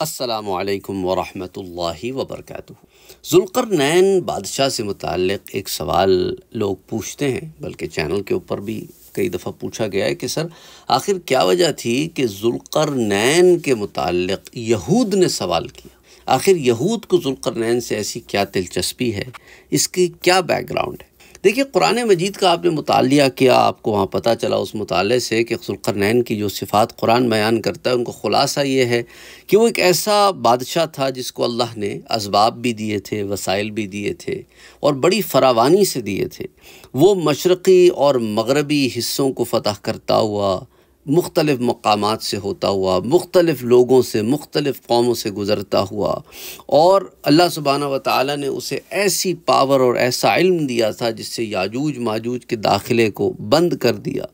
असलकम वरहि वबरक नैन बादशाह से मुतक़ एक सवाल लोग पूछते हैं बल्कि चैनल के ऊपर भी कई दफ़ा पूछा गया है कि सर आखिर क्या वजह थी कि नैन के मुतक़ यहूद ने सवाल किया आखिर यहूद को नैन से ऐसी क्या दिलचस्पी है इसकी क्या बैकग्राउंड है देखिए कुरान मजीद का आपने मुताल किया आपको वहाँ पता चला उस मुताल से कि नैन की जो सिफ़ात कुरान बयान करता है उनको ख़ुलासा ये है कि वो एक ऐसा बादशाह था जिसको अल्लाह ने इसबाब भी दिए थे वसाइल भी दिए थे और बड़ी फरावानी से दिए थे वो मशरक़ी और मगरबी हिस्सों को फ़तह करता हुआ मुख्तलिफ़ मकाम से होता हुआ मुख्तलिफ़ लोगों से मुख्तलिफ़ कौमों से गुज़रता हुआ और अल्लाह सुबहाना व ताली ने उसे ऐसी पावर और ऐसा इल्म दिया था जिससे याजूज माजूज के दाखिले को बंद कर दिया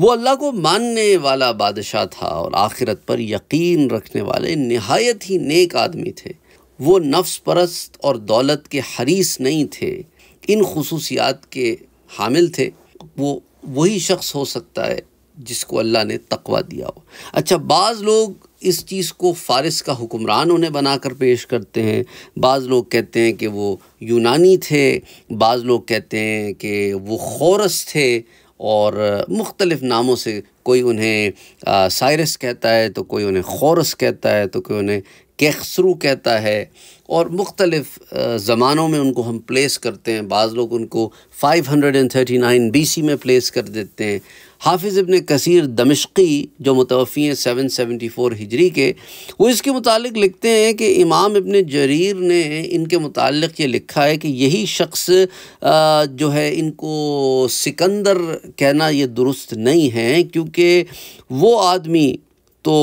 वो अल्लाह को मानने वाला बादशाह था और आखिरत पर यकीन रखने वाले नहायत ही नेक आदमी थे वो नफ्स परस्त और दौलत के हरीस नहीं थे इन खसूसियात के हामिल थे वो वही शख्स हो सकता है जिसको अल्लाह ने तकवा दिया हो अच्छा बाज़ लोग इस चीज़ को फ़ारस का हुक्मरान उन्हें बनाकर पेश करते हैं बाज़ लोग कहते हैं कि वो यूनानी थे बाज़ लोग कहते हैं कि वो खौरस थे और मुख्तलिफ़ नामों से कोई उन्हें साइरस कहता है तो कोई उन्हें खौरस कहता है तो कोई उन्हें कैखसरू कहता है और मुख्तलिफ़ ज़मानों में उनको हम प्लेस करते हैं बाज़ लोग उनको 539 सी में प्लेस कर देते हैं हाफिज़ इबन कसीर दमिश्की जो मुतवफ़ी हैं सेवन सेवेंटी फ़ोर हिजरी के वो इसके मुतालिक लिखते हैं कि इमाम इबन जरीर ने इनके मुतालिक ये लिखा है कि यही शख्स जो है इनको सिकंदर कहना ये दुरुस्त नहीं है क्योंकि वो आदमी तो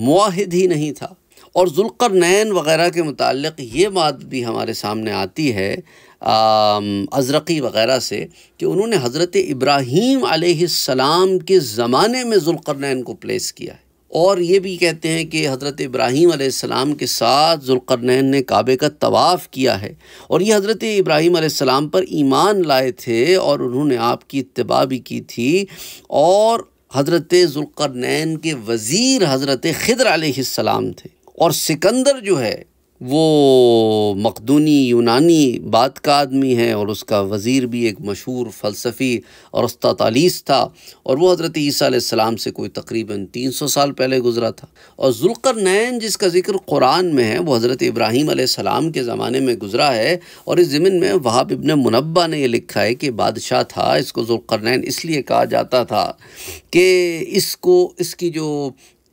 मुआहिद ही नहीं था और जुल्कर नैन वगैरह के मुतालिक ये बात भी हमारे सामने आती है अजरक़ी वगैरह से कि उन्होंने हज़रत इब्राहीम आसमाम के ज़माने में जुल्करनैन को प्लेस किया है और ये भी कहते हैं कि हज़रत इब्राहीम आसमाम के साथ जुल्करनैन ने काबे का तवाफ़ किया है और ये हज़रत इब्राहीम आसमाम पर ईमान लाए थे और उन्होंने आपकी इतबा भी की थी और हज़रत जुल्करनैन के वज़ीर हज़रत खिदर आसमाम थे और सिकंदर जो है वो मकदूनी यूनानी बात का आदमी है और उसका वज़ीर भी एक मशहूर फ़लसफ़ी और उसतालीस था और वह हज़रत ईसीम से कोई तकरीबन तीन सौ साल पहले गुज़रा था और जुल्कर नैन जिसका ज़िक्र कुरान में है वह हज़रत इब्राहीम सलाम के ज़माने में गुज़रा है और इस ज़मीन में वहाब इबन मुनबा ने यह लिखा है कि बादशाह था इसको जुल्कर नैन इसलिए कहा जाता था कि इसको इसकी जो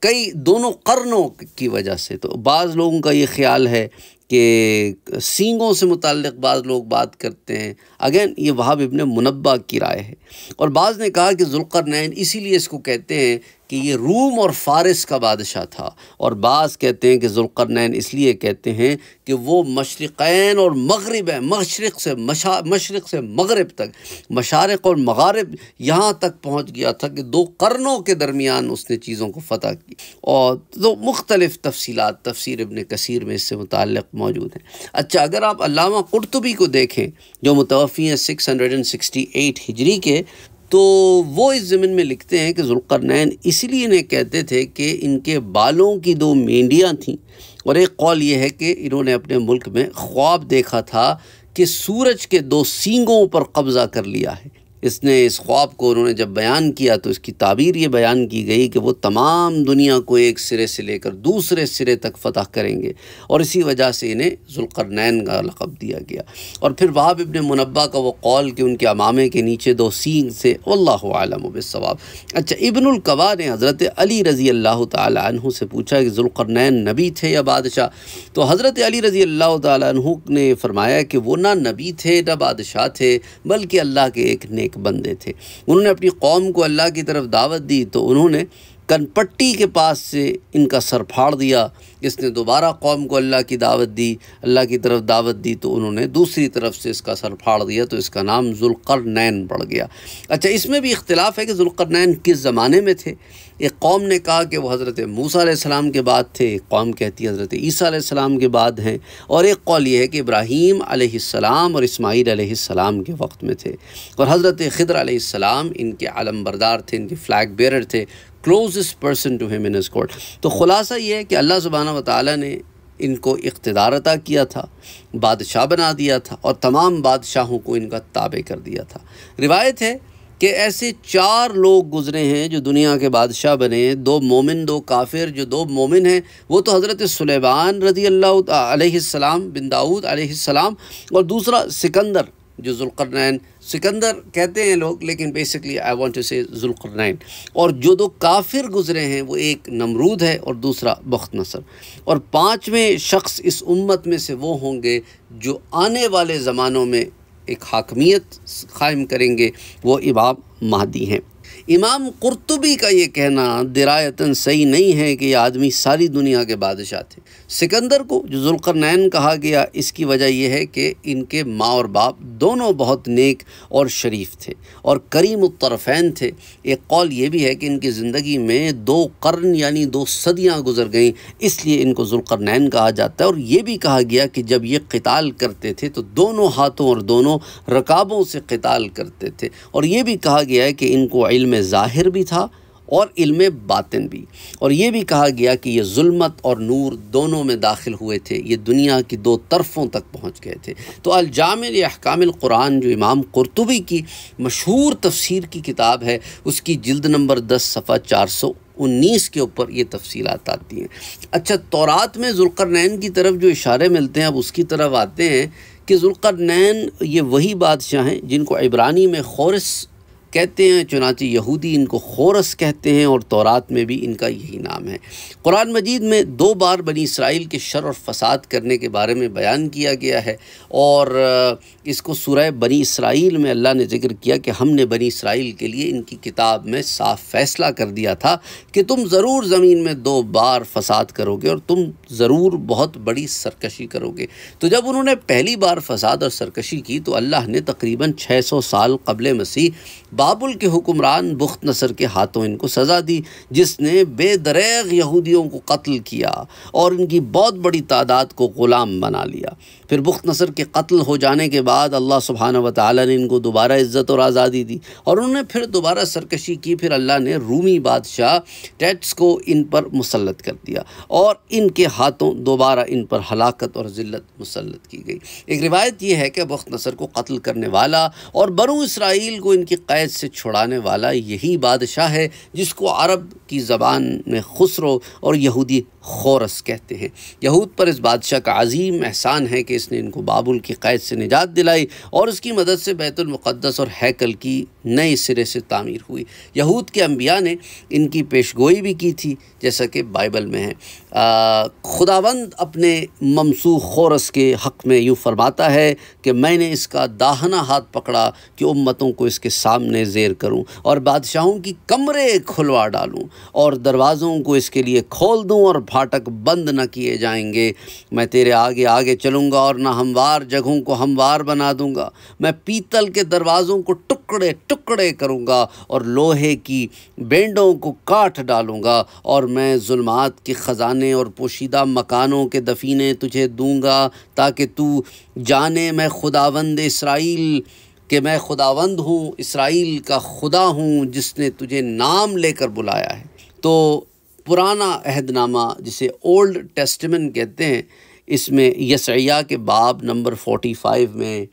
कई दोनों कर्नों की वजह से तो बाज़ लोगों का ये ख्याल है कि सींगों से मुतक बाज़ लोग बात करते हैं अगेन ये वहाब इबन मुनबा की राय है और बाज़ ने कहा कि जुल्कर नैन इसीलिए इसको कहते हैं कि ये रूम और फारस का बादशाह था और बाज़ कहते हैं कि जुल्करनैन इसलिए कहते हैं कि वो मशरक़ैन और मगरब है मशरक़ से मशा मशरक़ से मगरब तक मशारक और मगारब यहाँ तक पहुँच गया था कि दो करनों के दरमियान उसने चीज़ों को फतह की और दो मुख्तलिफ़ तफसी तफसर अबन कसीर में इससे मुतल मौजूद हैं अच्छा अगर आप अलामा कुरतबी को देखें जो मुतवफ़ी हैं six hundred and sixty eight हिजरी के तो वो इस ज़मीन में लिखते हैं कि नैन इसलिए इन्हें कहते थे कि इनके बालों की दो मेंढ़ियाँ थीं और एक कौल ये है कि इन्होंने अपने मुल्क में ख्वाब देखा था कि सूरज के दो सींगों पर कब्ज़ा कर लिया है इसने इस ख्वाब को उन्होंने जब बयान किया तो इसकी ताबीर ये बयान की गई कि वो तमाम दुनिया को एक सिरे से लेकर दूसरे सिरे तक फतह करेंगे और इसी वजह से इन्हें जुलकरनैन का लक़ब दिया गया और फिर वहाब इबन मुनबा का वो कौल कि उनके अमामे के नीचे दो सींग से अल्लाम बसवाब अच्छा इबनकबा ने हज़रत अली रज़ी अल्लाह तहु से पूछा कि जुलकरनैन नबी थे या बादशाह तो हज़रत अली रज़ी अल्लाह तु ने फरमाया कि वो ना नबी थे ना बादशाह थे बल्कि अल्लाह के एक नेक नेक बंदे थे उन्होंने अपनी कौम को अल्लाह की तरफ दावत दी तो उन्होंने कनपट्टी के पास से इनका सर फाड़ दिया इसने दोबारा कौम को अल्लाह की दावत दी अल्लाह की तरफ दावत दी तो उन्होंने दूसरी तरफ से इसका सर फाड़ दिया तो इसका नाम जुल्कर नैन पड़ गया अच्छा इसमें भी इख्तलाफ है कि जुल्कर नैन किस ज़माने में थे एक कौम ने कहा कि वह हज़रत मूसा सलाम के बाद थे एक कौम कहती है हज़रत ईसा सलाम के बाद हैं और एक कौल ये है कि इब्राहीम सलाम और इस्माईल के वक्त में थे और हज़रत खिदर सलाम इनके आलम बरदार थे इनके फ्लैग बेरर थे closest person to him in court तो ख़ुलासा ये है कि अल्लाह व वाली ने इनको इकतदार किया था बादशाह बना दिया था और तमाम बादशाहों को इनका ताबे कर दिया था रिवायत है कि ऐसे चार लोग गुज़रे हैं जो दुनिया के बादशाह बने दो मोमिन दो काफिर जो दो मोमिन हैं वो तो हज़रत सलेबान रजी अल्लाह सलाम बिन दाऊद सलाम और दूसरा सिकंदर जो जुल्करनैन सिकंदर कहते हैं लोग लेकिन बेसिकली आई वॉन्ट टू से जुल्करनैन और जो दो काफिर गुज़रे हैं वो एक नमरूद है और दूसरा बख्त नसर और पाँचवें शख्स इस उम्मत में से वो होंगे जो आने वाले ज़मानों में एक हाकमियत कायम करेंगे वो इमाम महदी हैं इमाम कुरतुबी का ये कहना दरायता सही नहीं है कि आदमी सारी दुनिया के बादशाह थे सिकंदर को जो जुल्करनैन कहा गया इसकी वजह यह है कि इनके माँ और बाप दोनों बहुत नेक और शरीफ थे और करीम उत्तरफैन थे एक कौल ये भी है कि इनकी ज़िंदगी में दो कर्न यानी दो सदियाँ गुजर गईं इसलिए इनको जुल्करनैन कहा जाता है और ये भी कहा गया कि जब ये कताल करते थे तो दोनों हाथों और दोनों रकाबों से कताल करते थे और ये भी कहा गया है कि इनको इल्म ज़ाहिर भी था और इल्म बातिन भी और ये भी कहा गया कि ये जुल्मत और नूर दोनों में दाखिल हुए थे ये दुनिया की दो तरफ़ों तक पहुँच गए थे तो अलजामिल अहकामिल कुरान जो इमाम कुरतुबी की मशहूर तफसीर की किताब है उसकी जल्द नंबर दस सफ़ा चार सौ उन्नीस के ऊपर ये तफसील आती हैं अच्छा तौरात में जुल्करनैन की तरफ जो इशारे मिलते हैं अब उसकी तरफ आते हैं कि नैन ये वही बादशाह हैं जिनको इब्रानी में खौरस कहते हैं चुनाची यहूदी इनको खोरस कहते हैं और तौरात में भी इनका यही नाम है कुरान मजीद में दो बार बनी इसराइल के शर और फसाद करने के बारे में बयान किया गया है और इसको सुरह बनी इसराइल में अल्लाह ने जिक्र किया कि हमने बनी इसराइल के लिए इनकी किताब में साफ फैसला कर दिया था कि तुम ज़रूर ज़मीन में दो बार फसाद करोगे और तुम ज़रूर बहुत बड़ी सरकशी करोगे तो जब उन्होंने पहली बार फसाद और सरकशी की तो अल्लाह ने तकरीबन 600 साल कबल मसीह काबुल के हुक्मरान बुख्त नसर के हाथों इनको सज़ा दी जिसने बेदरेग यहूदियों को कत्ल किया और इनकी बहुत बड़ी तादाद को ग़ुलाम बना लिया फिर बुख्त नसर के कत्ल हो जाने के बाद अल्लाह सुबहाना व ताली ने इनको दोबारा इज़्ज़त और आज़ादी दी और उन्होंने फिर दोबारा सरकशी की फिर अल्लाह ने रूमी बादशाह टैट्स को इन पर मुसलत कर दिया और इनके हाथों दोबारा इन पर हलाकत और ज़िलत मुसलत की गई एक रिवायत यह है कि बुख्त नसर को कत्ल करने वाला और बरू इसराइल को इनकी कैद से छुड़ाने वाला यही बादशाह है जिसको अरब की ज़बान में खुसरो और यहूदी खोरस कहते हैं यहूद पर इस बादशाह का अजीम एहसान है कि इसने इनको बाबुल की क़ैद से निजात दिलाई और उसकी मदद से बैतुलमक़दस और हैकल की नए सिरे से तामीर हुई यहूद के अम्बिया ने इनकी पेशगोई भी की थी जैसा कि बाइबल में है खुदाबंद खुदावंद अपने ममसू खोरस के हक़ में यूँ फरमाता है कि मैंने इसका दाहना हाथ पकड़ा कि उम्मतों को इसके सामने जेर करूँ और बादशाहों की कमरे खुलवा डालूँ और दरवाज़ों को इसके लिए खोल दूँ और फाटक बंद न किए जाएंगे मैं तेरे आगे आगे चलूँगा और ना हमवार जगहों को हमवार बना दूँगा मैं पीतल के दरवाज़ों को टुकड़े टुकड़े करूँगा और लोहे की बेंडों को काट डालूँगा और मैं जुल्मात के ख़जाने और पोशीदा मकानों के दफीने तुझे दूँगा ताकि तू जाने मैं खुदावंद इसराइल कि मैं खुदावंद हूँ इसराइल का खुदा हूँ जिसने तुझे नाम लेकर बुलाया है तो पुराना अहदनामा जिसे ओल्ड टेस्टमन कहते हैं इसमें यसैया के बाब नंबर फोटी फाइव में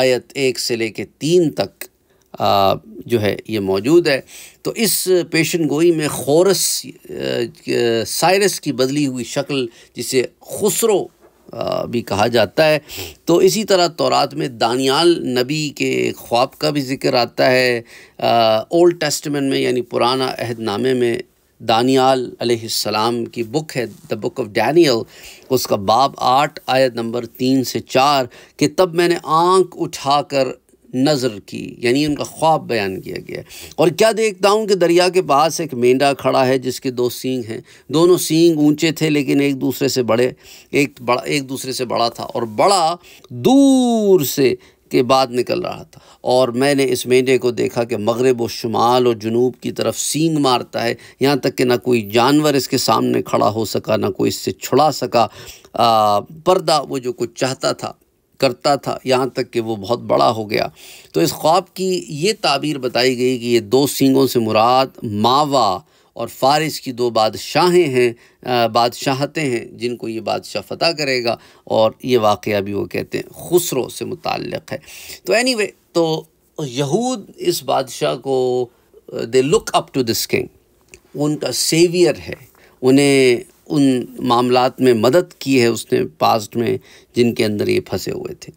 आयत एक से ले कर तीन तक आ, जो है ये मौजूद है तो इस पेशन गोई में खोरस साइरस की बदली हुई शक्ल जिसे खुसरो भी कहा जाता है तो इसी तरह तोरात में दानियाल नबी के ख्वाब का भी जिक्र आता है ओल्ड टेस्टमेंट में यानी पुराना अहदनामे में दानियाल अलैहिस्सलाम की बुक है द बुक ऑफ डैनियल उसका बाब आठ आयत नंबर तीन से चार कि तब मैंने आंख उठाकर नज़र की यानी उनका ख्वाब बयान किया गया और क्या देखता हूँ कि दरिया के पास एक मेंढा खड़ा है जिसके दो सींग हैं दोनों सींग ऊंचे थे लेकिन एक दूसरे से बड़े एक बड़ा एक दूसरे से बड़ा था और बड़ा दूर से के बाद निकल रहा था और मैंने इस मेंढे को देखा कि मगरब व शुमाल और जनूब की तरफ सींग मारता है यहाँ तक कि ना कोई जानवर इसके सामने खड़ा हो सका ना कोई इससे छुड़ा सका आ, पर्दा वो जो कुछ चाहता था करता था यहाँ तक कि वो बहुत बड़ा हो गया तो इस ख्वाब की ये ताबीर बताई गई कि ये दो सींगों से मुराद मावा और फ़ारिस की दो बादशाहें हैं बादशाहतें हैं जिनको ये बादशाह फ़तह करेगा और ये वाक़ भी वो कहते हैं खुसरो से मुतक़ है तो एनी anyway, तो यहूद इस बादशाह को they look up to this king उनका सेवियर है उन्हें उन मामलात में मदद की है उसने पास्ट में जिनके अंदर ये फंसे हुए थे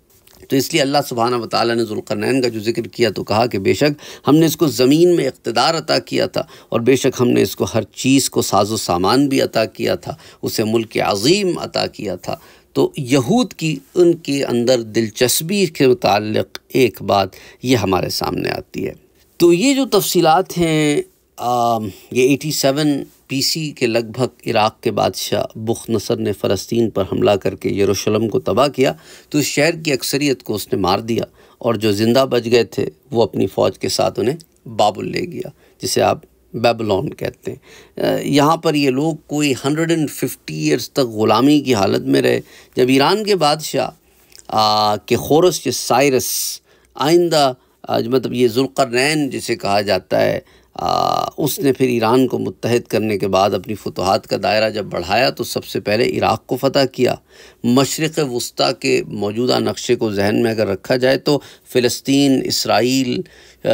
तो इसलिए अल्लाह सुबहाना वाली ने जुल्करनैन का जो जिक्र किया तो कहा कि बेशक हमने इसको ज़मीन में इकतदार अता किया था और बेशक हमने इसको हर चीज़ को साजो सामान भी अता किया था उसे मुल्क अजीम अता किया था तो यहूद की उनके अंदर दिलचस्पी के मतलब एक बात यह हमारे सामने आती है तो ये जो तफसीत हैं Um, ये 87 सी के लगभग इराक़ के बादशाह बुख नसर ने फ़लस्तीन पर हमला करके यरूशलेम को तबाह किया तो इस शहर की अक्सरियत को उसने मार दिया और जो ज़िंदा बच गए थे वो अपनी फ़ौज के साथ उन्हें बाबुल ले गया जिसे आप बेबलॉन कहते हैं uh, यहाँ पर ये लोग कोई हंड्रेड एंड फिफ्टी ईयर्स तक ग़ुलामी की हालत में रहे जब ईरान के बादशाह uh, के खोरस साइरस आइंदा uh, मतलब ये जुल्करनैन जिसे कहा जाता है आ, उसने फिर ईरान को मुतहद करने के बाद अपनी फ़तहत का दायरा जब बढ़ाया तो सबसे पहले इराक़ को फ़तह किया मशरक़ वस्ती के मौजूदा नक्शे को जहन में अगर रखा जाए तो फ़लस्तीन इसराइल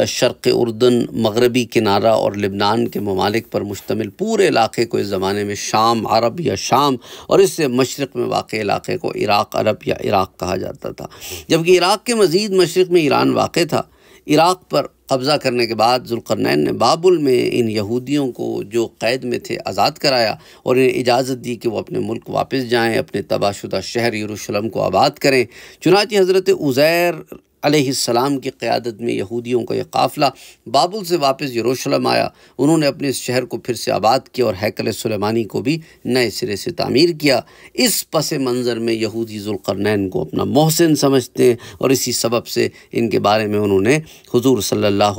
शर्क़ उर्दन मगरबी किनारा और लिबनान के ममालिक पर मुश्तमिल पूरे इलाके को इस ज़माने में शाम अरब या शाम और इससे मशरक़ में वाक़ इलाके को इराक़ अरब या इराक़ कहा जाता था जबकि इराक़ के मज़ीद मशरक़ में ईरान वाक़ था इराक़ पर कब्ज़ा करने के बाद जुलकरनैन ने बाबुल में इन यहूदियों को जो कैद में थे आज़ाद कराया और इन्हें इजाज़त दी कि वो अपने मुल्क वापस जाएं अपने तबाहशुदा शहर यरूशलम को आबाद करें चुनाची हज़रत उज़ैर अलैहिस्सलाम की क़्यादत में यहूदियों का यह काफ़िला बाबुल से वापस यरूशलेम आया उन्होंने अपने इस शहर को फिर से आबाद किया और हैकल सुलेमानी को भी नए सिरे से तामीर किया इस पस मंज़र में यहूदी जुलकरनैन को अपना मोहसिन समझते हैं और इसी सबब से इनके बारे में उन्होंने हजूर सल्ला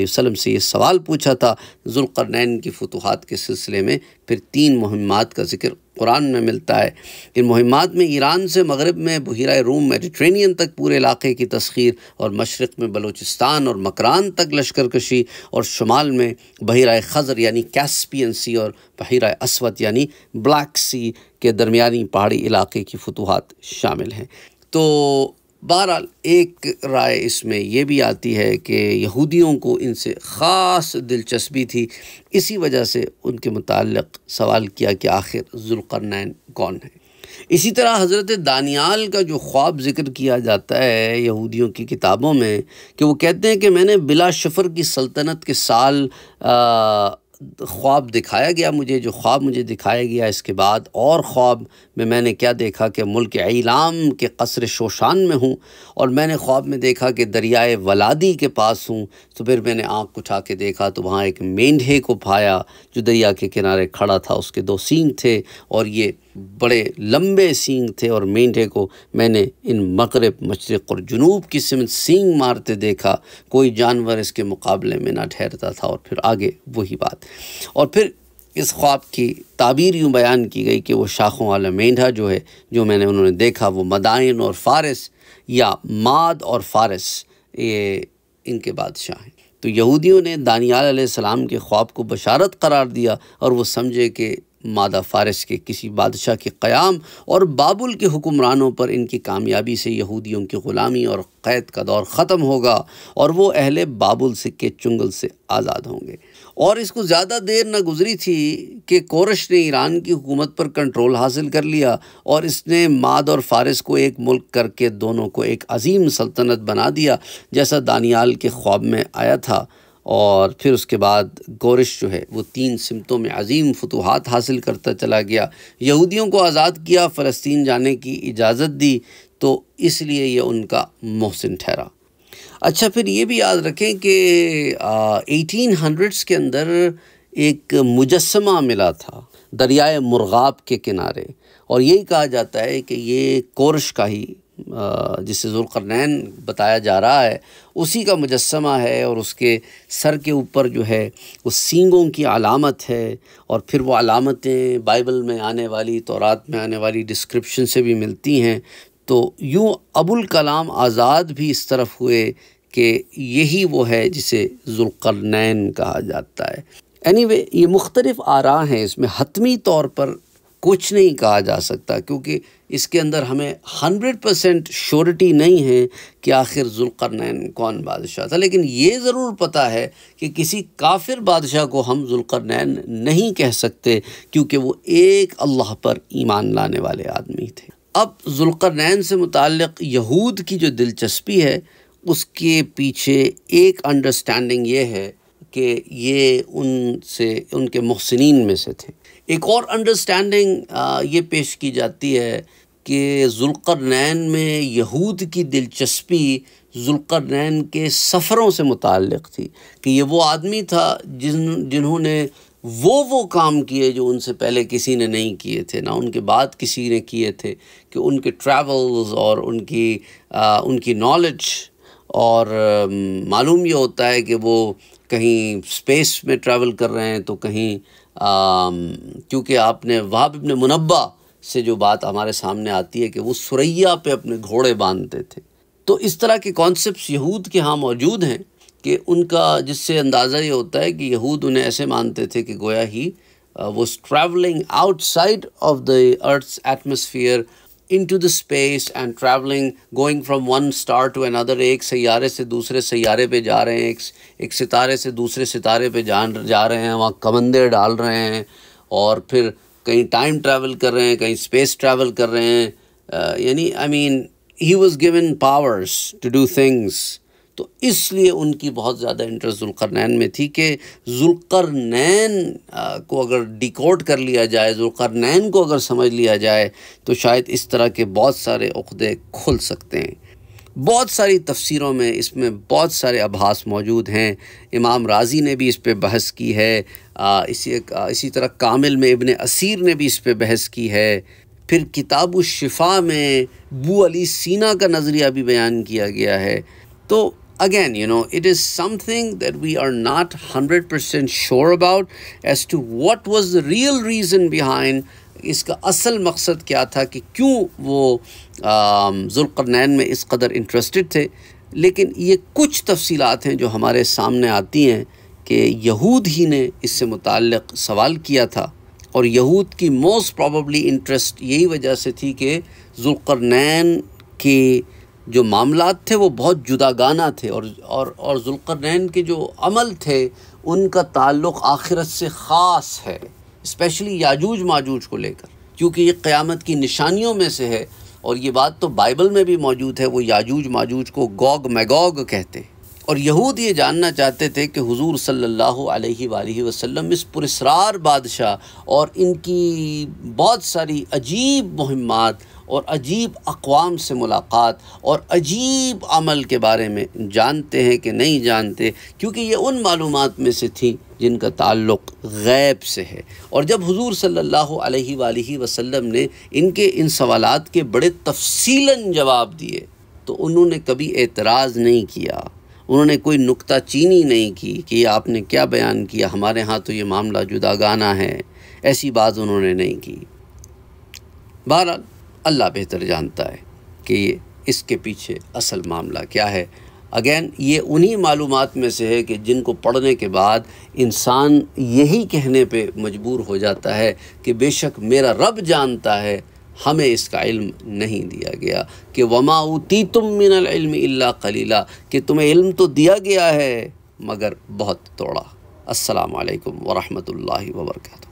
वसम से ये सवाल पूछा था जुलकरनैन की फतूहत के सिलसिले में फिर तीन मुहिमात का जिक्र कुरान में मिलता है इन मुहिमात में ईरान से मगरब में बहरा रूम मेडिट्रेनियन तक पूरे इलाके की तस्खीर और मशरक़ में बलूचिस्तान और मकरान तक लश्कर कशी और शुमाल में बहरा खज़र यानी कैसपियन सी और बहरा असवद यानी ब्लैक सी के दरमिया पहाड़ी इलाके की फतूहत शामिल हैं तो बहरहाल एक राय इसमें यह भी आती है कि यहूदियों को इनसे ख़ास दिलचस्पी थी इसी वजह से उनके मतलब सवाल किया कि आखिर जुल्करनैन कौन है इसी तरह हज़रत दानियाल का जो ख्वाब ज़िक्र किया जाता है यहूदियों की किताबों में कि वो कहते हैं कि मैंने बिला शफ़र की सल्तनत के साल आ, ख्वाब दिखाया गया मुझे जो ख्वाब मुझे दिखाया गया इसके बाद और ख्वाब में मैंने क्या देखा कि मुल्क इलाम के कसर शोशान में हूँ और मैंने ख्वाब में देखा कि दरियाए वलादी के पास हूँ तो फिर मैंने आँख उठा के देखा तो वहाँ एक मेंढे को पाया जो दरिया के किनारे खड़ा था उसके दो सींग थे और ये बड़े लंबे सींग थे और मेंढे को मैंने इन मगरब मशरक़ और जुनूब की सिमत सींग मारते देखा कोई जानवर इसके मुकाबले में ना ठहरता था और फिर आगे वही बात और फिर इस ख्वाब की ताबीर यूँ बयान की गई कि वो शाखों वाला मेंढा जो है जो मैंने उन्होंने देखा वो मदायन और फारस या माद और फारस ये इनके बादशाह हैं तो यहूदियों ने दानियाल सलाम के ख्वाब को बशारत करार दिया और वो समझे कि मादा फारस के किसी बादशाह के क़याम और बाबुल के हुक्मरानों पर इनकी कामयाबी से यहूदियों की ग़ुलामी और क़ैद का दौर ख़त्म होगा और वो अहले बाबुल से के चुंगल से आज़ाद होंगे और इसको ज़्यादा देर न गुजरी थी कि कोरश ने ईरान की हुकूमत पर कंट्रोल हासिल कर लिया और इसने माद और फारस को एक मुल्क करके दोनों को एक अजीम सल्तनत बना दिया जैसा दानियाल के ख्वाब में आया था और फिर उसके बाद गोरश जो है वो तीन सिमतों में अजीम फतूहत हासिल करता चला गया यहूदियों को आज़ाद किया फ़लस्तीन जाने की इजाज़त दी तो इसलिए यह उनका मोहसिन ठहरा अच्छा फिर ये भी याद रखें कि एटीन हंड्रेड्स के अंदर एक मुजस्मा मिला था दरियाए मुरगाब के किनारे और यही कहा जाता है कि ये कोरश का ही जिसे जुलकरनैन बताया जा रहा है उसी का मुजस्मा है और उसके सर के ऊपर जो है उस सींगों की अलामत है और फिर वो अलामतें बाइबल में आने वाली तौरात में आने वाली डिस्क्रिप्शन से भी मिलती हैं तो यूँ अबुल कलाम आज़ाद भी इस तरफ हुए कि यही वो है जिसे जुलकरनैन कहा जाता है एनी anyway, ये मुख्तलिफ़ आरा हैं इसमें हतमी तौर पर कुछ नहीं कहा जा सकता क्योंकि इसके अंदर हमें हंड्रेड परसेंट श्योरिटी नहीं है कि आखिर जुल्करनैन कौन बादशाह था लेकिन ये ज़रूर पता है कि किसी काफिर बादशाह को हम जुल्करनैन नहीं कह सकते क्योंकि वो एक अल्लाह पर ईमान लाने वाले आदमी थे अब जुल्करनैन से मुतक़ यहूद की जो दिलचस्पी है उसके पीछे एक अंडरस्टैंडिंग ये है कि ये उनसे उनके महसिन में से थे एक और अंडरस्टैंडिंग ये पेश की जाती है कि नैन में यहूद की दिलचस्पी नैन के सफ़रों से मुतक़ थी कि ये वो आदमी था जिन जिन्होंने वो वो काम किए जो उनसे पहले किसी ने नहीं किए थे ना उनके बाद किसी ने किए थे कि उनके ट्रैवल्स और उनकी आ, उनकी नॉलेज और मालूम ये होता है कि वो कहीं स्पेस में ट्रैवल कर रहे हैं तो कहीं क्योंकि आपने वहाब इबन मुनबा से जो बात हमारे सामने आती है कि वो सुरैया पे अपने घोड़े बांधते थे तो इस तरह के कॉन्सेप्ट यहूद के यहाँ मौजूद हैं कि उनका जिससे अंदाज़ा ये होता है कि यहूद उन्हें ऐसे मानते थे कि गोया ही वो travelling outside of the earth's atmosphere into the space and traveling, going from one star to another, एक सैारे से दूसरे सैारे पे जा रहे हैं एक, एक सितारे से दूसरे सितारे पे जान जा रहे हैं वहाँ कमंदे डाल रहे हैं और फिर कहीं टाइम ट्रैवल कर रहे हैं कहीं स्पेस ट्रैवल कर रहे हैं यानी I mean he was given powers to do things तो इसलिए उनकी बहुत ज़्यादा इंटरेस्ट जुल्करनैन में थी कि जुल्करनैन को अगर डिकोड कर लिया जाए जुल्करनैन को अगर समझ लिया जाए तो शायद इस तरह के बहुत सारे उहदे खुल सकते हैं बहुत सारी तफसीरों में इसमें बहुत सारे अभास मौजूद हैं इमाम राजी ने भी इस पर बहस की है आ, इसी आ, इसी तरह कामिल में इबन असीर ने भी इस पर बहस की है फिर किताब शिफा में बू अली सीना का नज़रिया भी बयान किया गया है तो again, you know, it is something that we are not 100% sure about as to what was the real reason behind इसका असल मकसद क्या था कि क्यों वो um, जुल्करनैन में इस कदर इंटरेस्टेड थे लेकिन ये कुछ तफसीलात हैं जो हमारे सामने आती हैं कि यहूद ही ने इससे मुतक़ सवाल किया था और यहूद की मोस्ट प्रॉब्ली इंटरेस्ट यही वजह से थी कि जुल्करनैन के जो मामला थे वो बहुत जुदागाना थे और और और जुल्करनैन के जो अमल थे उनका ताल्लुक़ आखिरत से ख़ास है स्पेशली याजूज माजूज को लेकर क्योंकि ये क़्यामत की निशानियों में से है और ये बात तो बाइबल में भी मौजूद है वो याजूज माजूज को गोग मैगोग कहते हैं और यहूद ये जानना चाहते थे कि हुजूर सल्लल्लाहु अलैहि वसल्लम इस पुरस्रार बादशाह और इनकी बहुत सारी अजीब मुहिमात और अजीब अकवाम से मुलाकात और अजीब अमल के बारे में जानते हैं कि नहीं जानते क्योंकि ये उन मालूम में से थी जिनका ताल्लुक़ गैब से है और जब हुजूर सल्लल्लाहु अलैहि वसल्लम ने इनके इन सवालात के बड़े तफसीला जवाब दिए तो उन्होंने कभी एतराज़ नहीं किया उन्होंने कोई नुकता चीनी नहीं की कि आपने क्या बयान किया हमारे यहाँ तो ये मामला जुदा गाना है ऐसी बात उन्होंने नहीं की बहरहाल अल्लाह बेहतर जानता है कि इसके पीछे असल मामला क्या है अगेन ये उन्हीं मालूम में से है कि जिनको पढ़ने के बाद इंसान यही कहने पे मजबूर हो जाता है कि बेशक मेरा रब जानता है हमें इसका इल्म नहीं दिया गया कि वमाउती तुम मिनल इल्म कलीला कि तुम्हें इल्म तो दिया गया है मगर बहुत तोड़ा असलकम वरहमल वर्का